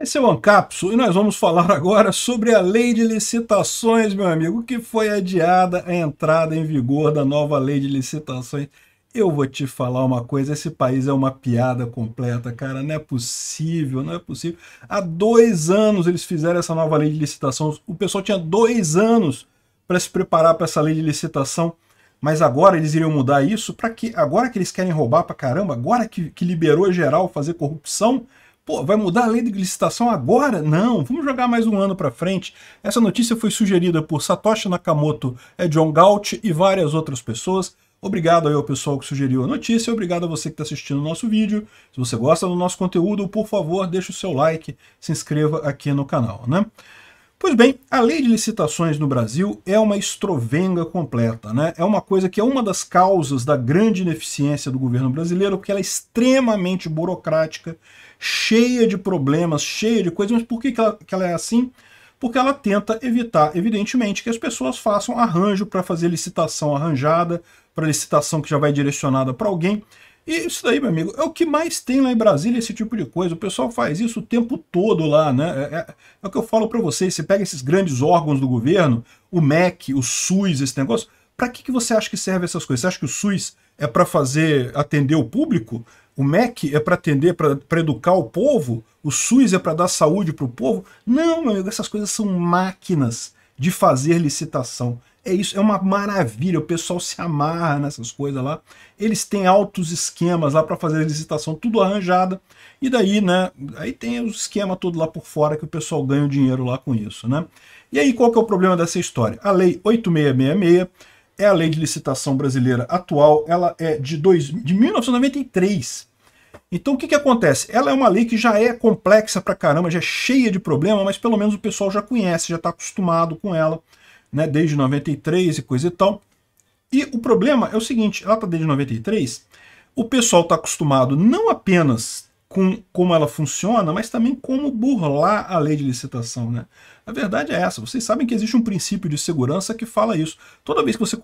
Esse é o Ancapso e nós vamos falar agora sobre a lei de licitações, meu amigo, que foi adiada a entrada em vigor da nova lei de licitações. Eu vou te falar uma coisa, esse país é uma piada completa, cara, não é possível, não é possível. Há dois anos eles fizeram essa nova lei de licitação, o pessoal tinha dois anos para se preparar para essa lei de licitação, mas agora eles iriam mudar isso para que, agora que eles querem roubar para caramba, agora que, que liberou geral fazer corrupção, Pô, vai mudar a lei de licitação agora? Não, vamos jogar mais um ano para frente. Essa notícia foi sugerida por Satoshi Nakamoto, é John Galt e várias outras pessoas. Obrigado aí ao pessoal que sugeriu a notícia, obrigado a você que está assistindo o nosso vídeo. Se você gosta do nosso conteúdo, por favor, deixe o seu like, se inscreva aqui no canal, né? Pois bem, a lei de licitações no Brasil é uma estrovenga completa, né? É uma coisa que é uma das causas da grande ineficiência do governo brasileiro, porque ela é extremamente burocrática, cheia de problemas, cheia de coisas. Mas por que, que, ela, que ela é assim? Porque ela tenta evitar, evidentemente, que as pessoas façam arranjo para fazer licitação arranjada, para licitação que já vai direcionada para alguém. E isso daí, meu amigo, é o que mais tem lá em Brasília, esse tipo de coisa. O pessoal faz isso o tempo todo lá, né? É, é, é o que eu falo para vocês, você pega esses grandes órgãos do governo, o MEC, o SUS, esse negócio, para que, que você acha que serve essas coisas? Você acha que o SUS é para fazer, atender o público? O MEC é para atender, para educar o povo? O SUS é para dar saúde para o povo? Não, meu amigo, essas coisas são máquinas de fazer licitação é isso, é uma maravilha, o pessoal se amarra nessas coisas lá. Eles têm altos esquemas lá para fazer a licitação, tudo arranjada. E daí, né, aí tem os esquema todo lá por fora que o pessoal ganha o dinheiro lá com isso, né? E aí qual que é o problema dessa história? A lei 8666 é a lei de licitação brasileira atual, ela é de, dois, de 1993. Então o que, que acontece? Ela é uma lei que já é complexa pra caramba, já é cheia de problema, mas pelo menos o pessoal já conhece, já está acostumado com ela né, desde 93 e coisa e tal. E o problema é o seguinte, ela está desde 93, o pessoal está acostumado não apenas com como ela funciona, mas também como burlar a lei de licitação. Né? A verdade é essa, vocês sabem que existe um princípio de segurança que fala isso. Toda vez que você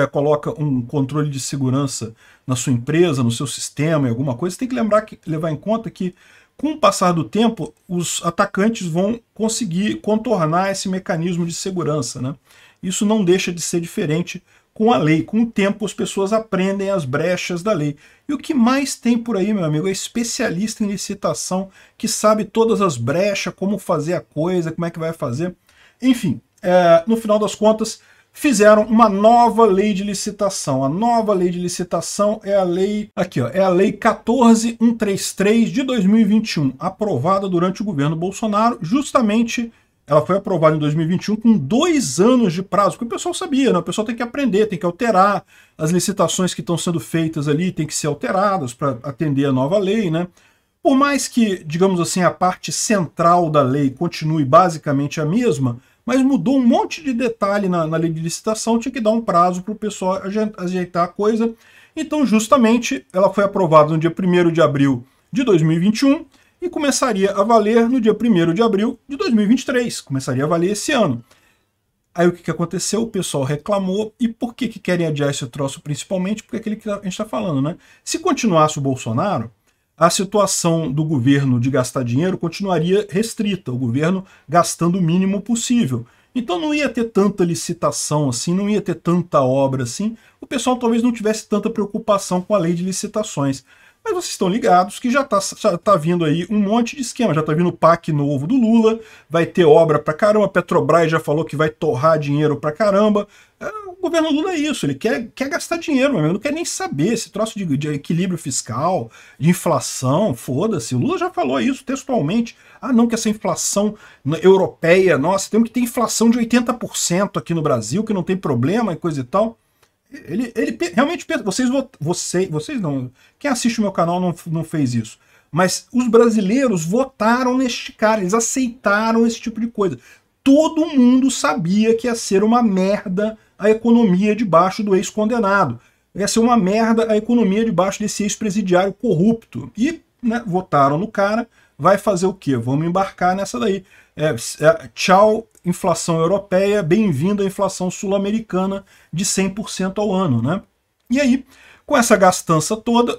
é, coloca um controle de segurança na sua empresa, no seu sistema, em alguma coisa, você tem que lembrar que, levar em conta que com o passar do tempo, os atacantes vão conseguir contornar esse mecanismo de segurança. Né? Isso não deixa de ser diferente com a lei. Com o tempo, as pessoas aprendem as brechas da lei. E o que mais tem por aí, meu amigo, é especialista em licitação, que sabe todas as brechas, como fazer a coisa, como é que vai fazer. Enfim, é, no final das contas, fizeram uma nova lei de licitação. A nova lei de licitação é a lei aqui, ó, é a lei 14133 de 2021, aprovada durante o governo Bolsonaro, justamente ela foi aprovada em 2021 com dois anos de prazo, que o pessoal sabia, né? O pessoal tem que aprender, tem que alterar as licitações que estão sendo feitas ali, tem que ser alteradas para atender a nova lei, né? Por mais que, digamos assim, a parte central da lei continue basicamente a mesma, mas mudou um monte de detalhe na, na lei de licitação, tinha que dar um prazo para o pessoal ajeitar a coisa. Então, justamente, ela foi aprovada no dia 1 de abril de 2021 e começaria a valer no dia 1 de abril de 2023, começaria a valer esse ano. Aí o que, que aconteceu? O pessoal reclamou. E por que, que querem adiar esse troço principalmente? Porque é aquele que a gente está falando, né? Se continuasse o Bolsonaro, a situação do governo de gastar dinheiro continuaria restrita, o governo gastando o mínimo possível. Então não ia ter tanta licitação assim, não ia ter tanta obra assim. O pessoal talvez não tivesse tanta preocupação com a lei de licitações. Mas vocês estão ligados que já está tá vindo aí um monte de esquema. Já está vindo o PAC novo do Lula, vai ter obra pra caramba. Petrobras já falou que vai torrar dinheiro pra caramba. É, o governo Lula é isso, ele quer, quer gastar dinheiro, mas não quer nem saber esse troço de, de equilíbrio fiscal, de inflação, foda-se. O Lula já falou isso textualmente. Ah, não, que essa inflação europeia, nossa, temos que ter inflação de 80% aqui no Brasil, que não tem problema e coisa e tal. Ele, ele realmente pensa, vocês, vocês, vocês não, quem assiste o meu canal não, não fez isso. Mas os brasileiros votaram neste cara, eles aceitaram esse tipo de coisa todo mundo sabia que ia ser uma merda a economia debaixo do ex-condenado. Ia ser uma merda a economia debaixo desse ex-presidiário corrupto. E né, votaram no cara, vai fazer o quê? Vamos embarcar nessa daí. É, é, tchau, inflação europeia, bem-vindo à inflação sul-americana de 100% ao ano. Né? E aí, com essa gastança toda,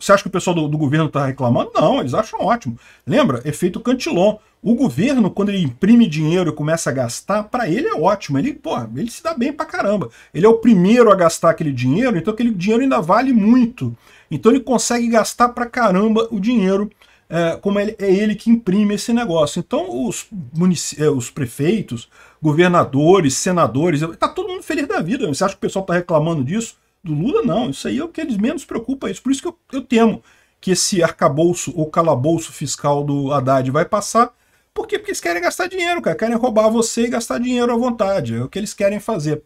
você acha que o pessoal do, do governo está reclamando? Não, eles acham ótimo. Lembra? Efeito cantilon. O governo, quando ele imprime dinheiro e começa a gastar, para ele é ótimo. Ele, porra, ele se dá bem para caramba. Ele é o primeiro a gastar aquele dinheiro, então aquele dinheiro ainda vale muito. Então ele consegue gastar para caramba o dinheiro, é, como é, é ele que imprime esse negócio. Então os, é, os prefeitos, governadores, senadores, está todo mundo feliz da vida. Você acha que o pessoal está reclamando disso? do Lula, não. Isso aí é o que eles menos preocupa é isso. Por isso que eu, eu temo que esse arcabouço ou calabouço fiscal do Haddad vai passar. Por quê? Porque eles querem gastar dinheiro, cara. Querem roubar você e gastar dinheiro à vontade. É o que eles querem fazer.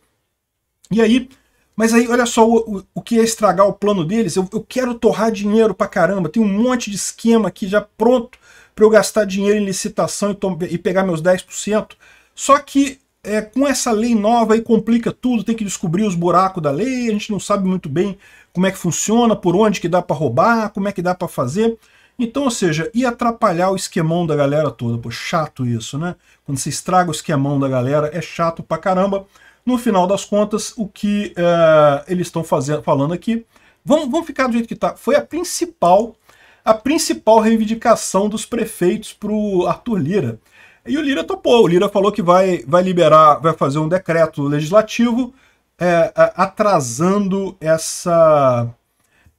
E aí, mas aí, olha só o, o, o que é estragar o plano deles. Eu, eu quero torrar dinheiro pra caramba. Tem um monte de esquema aqui já pronto para eu gastar dinheiro em licitação e, e pegar meus 10%. Só que é, com essa lei nova aí complica tudo, tem que descobrir os buracos da lei, a gente não sabe muito bem como é que funciona, por onde que dá para roubar, como é que dá para fazer. Então, ou seja, ia atrapalhar o esquemão da galera toda. Pô, chato isso, né? Quando você estraga o esquemão da galera, é chato pra caramba. No final das contas, o que é, eles estão falando aqui, vamos, vamos ficar do jeito que tá. Foi a principal, a principal reivindicação dos prefeitos pro Arthur Lira e o Lira topou. O Lira falou que vai, vai liberar, vai fazer um decreto legislativo é, atrasando essa,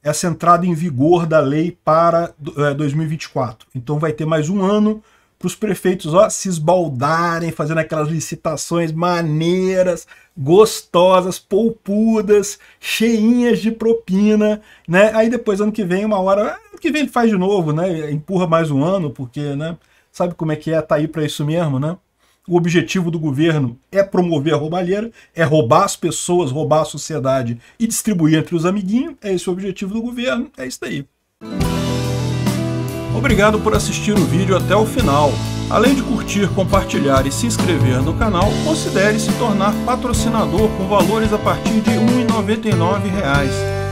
essa entrada em vigor da lei para é, 2024. Então vai ter mais um ano para os prefeitos ó, se esbaldarem, fazendo aquelas licitações maneiras, gostosas, poupudas, cheinhas de propina, né? Aí depois, ano que vem, uma hora, ano que vem ele faz de novo, né? Empurra mais um ano, porque, né? sabe como é que é? Tá aí para isso mesmo, né? O objetivo do governo é promover a roubalheira, é roubar as pessoas, roubar a sociedade e distribuir entre os amiguinhos. É esse o objetivo do governo, é isso aí. Obrigado por assistir o vídeo até o final. Além de curtir, compartilhar e se inscrever no canal, considere se tornar patrocinador com valores a partir de R$ 1,99